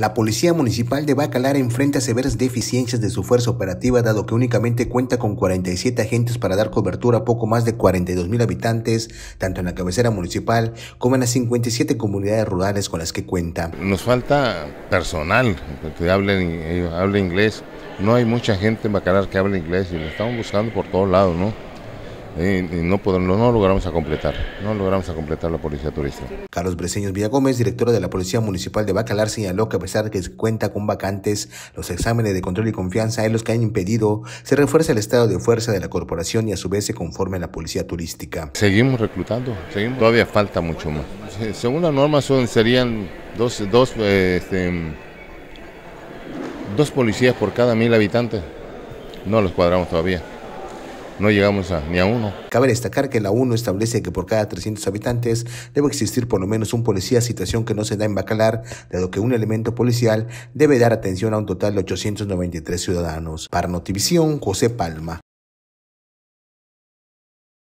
La Policía Municipal de Bacalar enfrenta severas deficiencias de su fuerza operativa dado que únicamente cuenta con 47 agentes para dar cobertura a poco más de 42 mil habitantes, tanto en la cabecera municipal como en las 57 comunidades rurales con las que cuenta. Nos falta personal que eh, hable, inglés. No hay mucha gente en Bacalar que hable inglés y lo estamos buscando por todos lados, ¿no? y no, no, logramos a completar, no logramos a completar la policía turística. Carlos Breseños Villagómez, director de la Policía Municipal de Bacalar, señaló que a pesar de que cuenta con vacantes, los exámenes de control y confianza en los que han impedido, se refuerza el estado de fuerza de la corporación y a su vez se conforma la policía turística. Seguimos reclutando, todavía falta mucho más. Según la norma son, serían dos, este, dos policías por cada mil habitantes. No los cuadramos todavía no llegamos a, ni a uno. Cabe destacar que la UNO establece que por cada 300 habitantes debe existir por lo menos un policía, situación que no se da en Bacalar, dado que un elemento policial debe dar atención a un total de 893 ciudadanos. Para Notivisión, José Palma.